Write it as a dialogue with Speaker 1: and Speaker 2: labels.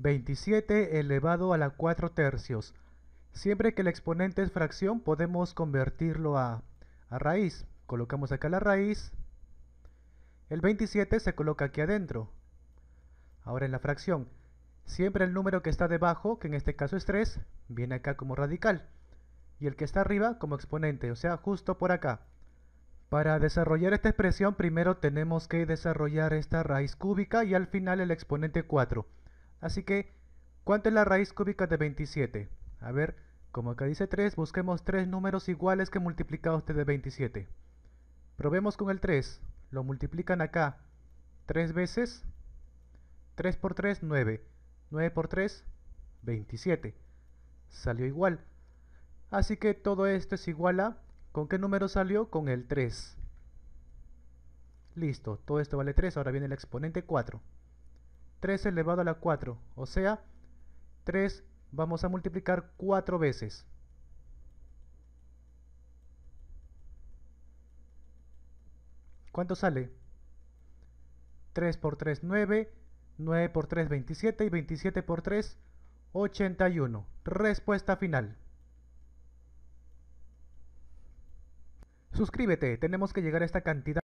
Speaker 1: 27 elevado a la 4 tercios. Siempre que el exponente es fracción podemos convertirlo a, raíz. Colocamos acá la raíz. El 27 se coloca aquí adentro. Ahora en la fracción. Siempre el número que está debajo, que en este caso es 3, viene acá como radical. Y el que está arriba como exponente, o sea, justo por acá. Para desarrollar esta expresión primero tenemos que desarrollar esta raíz cúbica y al final el exponente 4. Así que, ¿cuánto es la raíz cúbica de 27? A ver, como acá dice 3, busquemos 3 números iguales que multiplicados este de 27. Probemos con el 3. Lo multiplican acá 3 veces. 3 por 3, 9. 9 por 3, 27. Salió igual. Así que todo esto es igual a... ¿Con qué número salió? Con el 3. Listo, todo esto vale 3, ahora viene el exponente 4. 3 elevado a la 4, o sea, 3 vamos a multiplicar 4 veces. ¿Cuánto sale? 3 por 3, 9, 9 por 3, 27 y 27 por 3, 81. Respuesta final. Suscríbete, tenemos que llegar a esta cantidad.